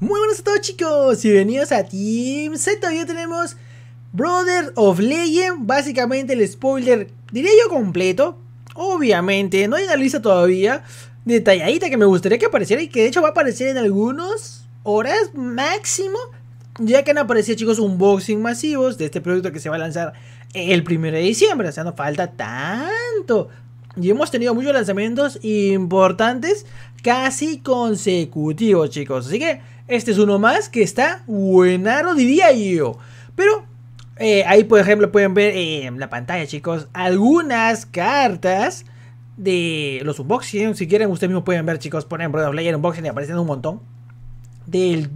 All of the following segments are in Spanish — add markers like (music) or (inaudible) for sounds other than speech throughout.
Muy buenas a todos chicos y bienvenidos a Team Z. Hoy tenemos Brother of Legend, básicamente el spoiler, diría yo completo. Obviamente, no hay una lista todavía detalladita que me gustaría que apareciera y que de hecho va a aparecer en algunos horas máximo. Ya que han aparecido chicos unboxing masivos de este producto que se va a lanzar el 1 de diciembre. O sea, no falta tanto y hemos tenido muchos lanzamientos importantes casi consecutivos, chicos. Así que este es uno más que está buenaro, diría yo. Pero eh, ahí, por ejemplo, pueden ver en la pantalla, chicos, algunas cartas de los unboxings. Si quieren, ustedes mismos pueden ver, chicos, ponen Brother Player Unboxing y aparecen un montón. Del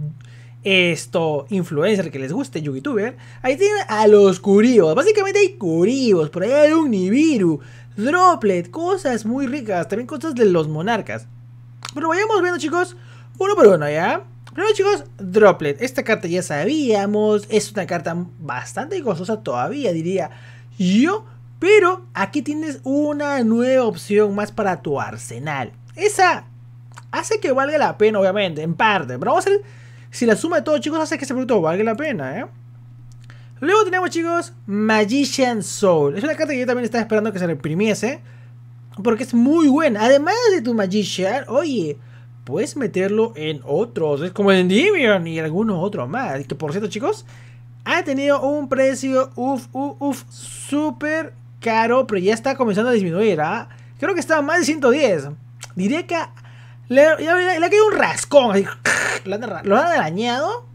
esto, influencer que les guste, youtuber. Ahí tienen a los curibos. Básicamente hay curibos, por ahí hay un Nibiru. Droplet, cosas muy ricas, también cosas de los monarcas. Pero vayamos viendo chicos, uno por uno, ¿ya? Primero chicos, Droplet. Esta carta ya sabíamos, es una carta bastante gozosa todavía, diría yo. Pero aquí tienes una nueva opción más para tu arsenal. Esa hace que valga la pena, obviamente, en parte. Pero vamos a ver si la suma de todo, chicos, hace que ese producto valga la pena, ¿eh? Luego tenemos, chicos, Magician Soul. Es una carta que yo también estaba esperando que se reprimiese. Porque es muy buena. Además de tu Magician, oye, puedes meterlo en otros. Es como en Endymion y algunos otros más. Que por cierto, chicos, ha tenido un precio, uff, uff, uff, súper caro. Pero ya está comenzando a disminuir. ¿ah? Creo que estaba más de 110. Diría que le, le, caído un rascón. lo han arañado.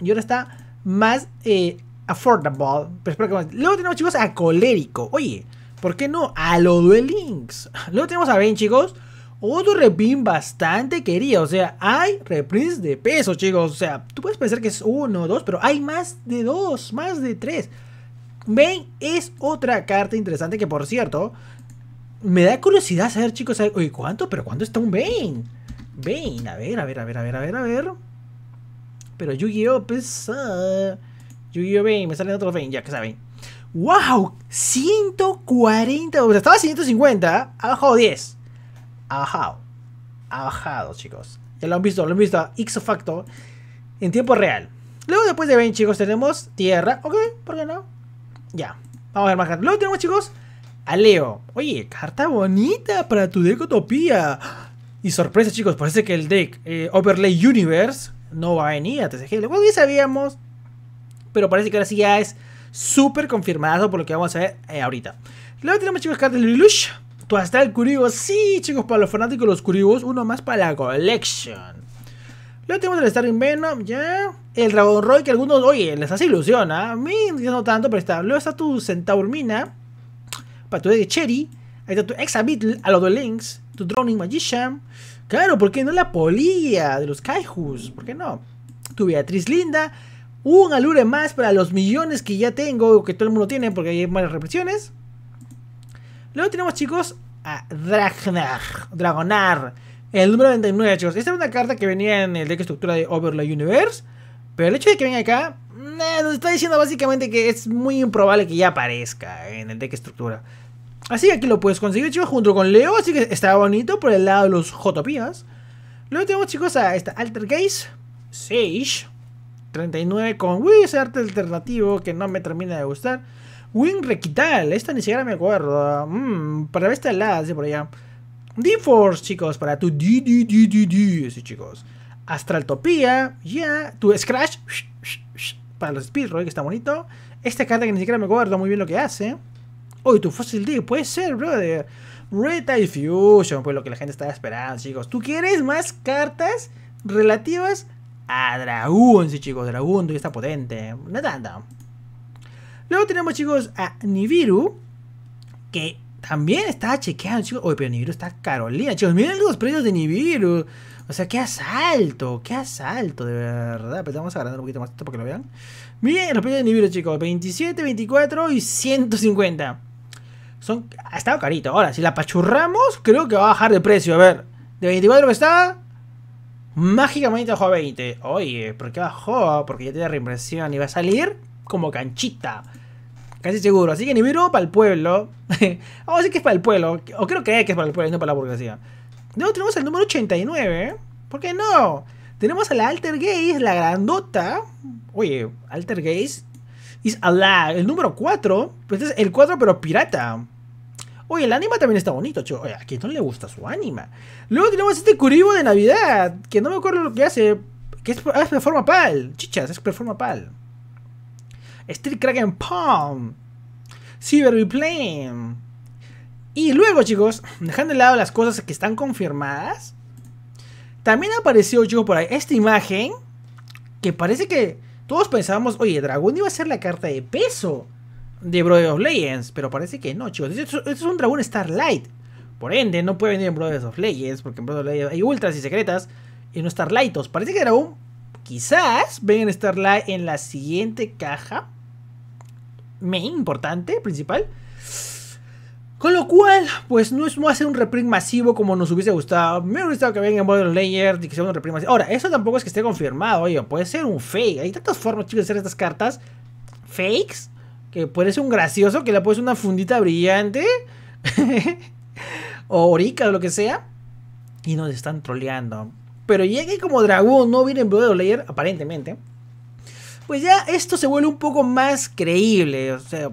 Y ahora está más eh, affordable. Pero espero que... Luego tenemos, chicos, a Colérico. Oye, ¿por qué no? A lo (laughs) Luego tenemos a Ben, chicos. Otro repin bastante querido. O sea, hay reprints de peso, chicos. O sea, tú puedes pensar que es uno o dos, pero hay más de dos, más de tres. Ben es otra carta interesante que, por cierto, me da curiosidad saber, chicos, oye, ¿cuánto? ¿Pero cuánto está un Ben? Ben, a ver, a ver, a ver, a ver, a ver, a ver. Pero Yu-Gi-Oh! Yu-Gi-Oh! me salen otros 20, ya que saben. ¡Wow! 140, o sea, estaba 150, ha bajado 10. Ha bajado. Ha bajado, chicos. Ya lo han visto, lo han visto a Ixofacto en tiempo real. Luego, después de 20, chicos, tenemos Tierra. Ok, ¿por qué no? Ya, vamos a ver más cartas. Luego tenemos, chicos, a Leo. Oye, carta bonita para tu deck Utopía. Y sorpresa, chicos, parece que el deck eh, Overlay Universe no va a venir a TCG. Luego ya sabíamos, pero parece que ahora sí ya es súper confirmado por lo que vamos a ver eh, ahorita. Luego tenemos, chicos, Cartel Lilush. Tu hasta el Curibos. Sí, chicos, para los fanáticos los Curibos, uno más para la Collection. Luego tenemos el Star Venom, ya. El Dragon Roy, que algunos, oye, les hace ilusión, ¿ah? A mí no tanto, pero está. Luego está tu Centaurmina. Para tu de Cherry. Ahí está tu Exabeetle a los de Links. Tu Drowning Magician. Claro, ¿por qué no la polilla de los Kaijus? ¿Por qué no? Tu Beatriz Linda. Un alure más para los millones que ya tengo, o que todo el mundo tiene, porque hay malas represiones. Luego tenemos, chicos, a Dragnar. Dragonar. El número 99, chicos. Esta es una carta que venía en el deck estructura de Overlay Universe. Pero el hecho de que venga acá, nos está diciendo básicamente que es muy improbable que ya aparezca en el deck estructura. Así que aquí lo puedes conseguir, chicos, junto con Leo. Así que está bonito por el lado de los Jotopías. Luego tenemos, chicos, a esta Altergeist, Sage, 39 con Wiz, arte alternativo que no me termina de gustar. Win Requital, esta ni siquiera me acuerdo. Mm, para este así por allá. D-Force, chicos, para tu di di sí, chicos. Astraltopía, ya. Tu Scratch, para los Speedroid, que está bonito. Esta carta que ni siquiera me acuerdo muy bien lo que hace. Oye, tu Fossil D, puede ser, brother. Red Tide Fusion, pues lo que la gente estaba esperando, chicos. ¿Tú quieres más cartas relativas a dragón sí chicos, tú que está potente, no tanto. Luego tenemos chicos a Nibiru, que también está chequeando, chicos. Oye, pero Nibiru está Carolina, chicos, miren los precios de Nibiru. O sea, qué asalto, qué asalto, de verdad. Pero vamos a agrandar un poquito más esto para que lo vean. Miren los precios de Nibiru, chicos. 27, 24 y 150. Son, ha estado carito. Ahora, si la pachurramos, creo que va a bajar de precio. A ver, de 24 que está, Mágicamente bajó a 20. Oye, ¿por qué bajó? Porque ya tiene reimpresión y va a salir como canchita. Casi seguro. Así que miro para el pueblo. (laughs) Vamos a decir que es para el pueblo. O creo que es para el pueblo, no para la burguesía. Luego tenemos el número 89. ¿Por qué no? Tenemos a la Alter Gaze, la grandota. Oye, Alter Gaze. is la, El número 4. Pues este es el 4 pero pirata. Oye, el anima también está bonito, chico. ¿a quién no le gusta su anima? Luego tenemos este Curibo de Navidad, que no me acuerdo lo que hace. Que es, ah, performa pal. Chichas, es performa pal. Steel Kraken Palm. Cyber Y luego, chicos, dejando de lado las cosas que están confirmadas. También apareció, chicos, por ahí esta imagen. Que parece que todos pensábamos, oye, Dragón iba a ser la carta de peso de Brothers of Legends, pero parece que no, chicos. Esto, es un dragón Starlight. Por ende, no puede venir en Brothers of Legends, porque en Brothers of Legends hay ultras y secretas y no Starlightos. Parece que dragón quizás Venga en Starlight en la siguiente caja main, importante, principal. Con lo cual, pues no es a ser un reprint masivo como nos hubiese gustado. Me hubiera gustado que vengan of Legends y que sea un reprint masivo. Ahora, eso tampoco es que esté confirmado, oye, puede ser un fake. Hay tantas formas, chicos, de hacer estas cartas. Fakes, que ser un gracioso, que le pones una fundita brillante, (laughs) o orica o lo que sea, y nos están troleando. Pero llegue como dragón no viene en Blood Layer, aparentemente, pues ya esto se vuelve un poco más creíble. O sea,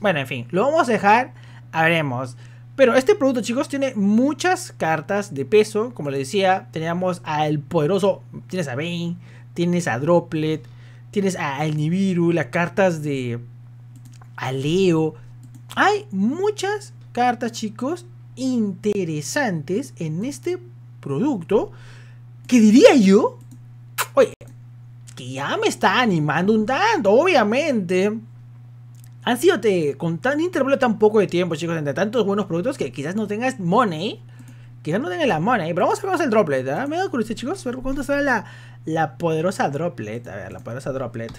bueno, en fin, lo vamos a dejar, haremos. Pero este producto, chicos, tiene muchas cartas de peso. Como les decía, teníamos al poderoso, tienes a Bane, tienes a Droplet, tienes a Nibiru, las cartas de a Leo. Hay muchas cartas, chicos, interesantes en este producto que diría yo, oye, que ya me está animando un tanto, obviamente. Han sido con tan intervalo tan poco de tiempo, chicos, entre tantos buenos productos que quizás no tengas money. Quizás no tengas la money, pero vamos a ver el droplet, ¿ah? Me da curiosidad, chicos, A ver cuánto sale la, la poderosa droplet. A ver, la poderosa droplet.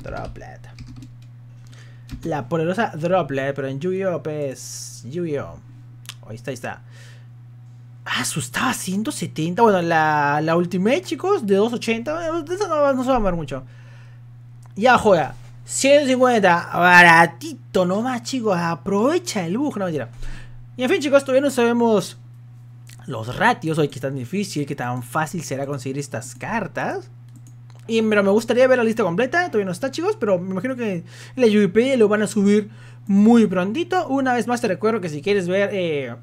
Droplet la poderosa Droplet, pero en Yu-Gi-Oh! Pues, yu gi Ahí está, ahí está. Ah, su 170. Bueno, la, la Ultimate, chicos, de 280. Eso no, no se va a amar mucho. Ya juega. 150. Baratito nomás, chicos. Aprovecha el bug. No, mentira. Y en fin, chicos, todavía no sabemos los ratios. Hoy que tan difícil, que tan fácil será conseguir estas cartas. Y pero me gustaría ver la lista completa, todavía no está chicos, pero me imagino que la UVP lo van a subir muy prontito. Una vez más te recuerdo que si quieres ver eh,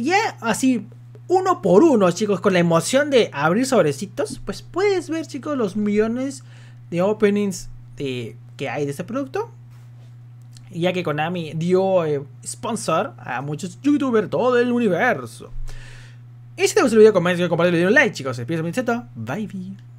ya así uno por uno chicos, con la emoción de abrir sobrecitos, pues puedes ver chicos los millones de openings de, que hay de este producto. ya que Konami dio eh, sponsor a muchos youtubers todo el universo. Y si te gustó el video, comenta, comparte el video, like chicos. un bye bye.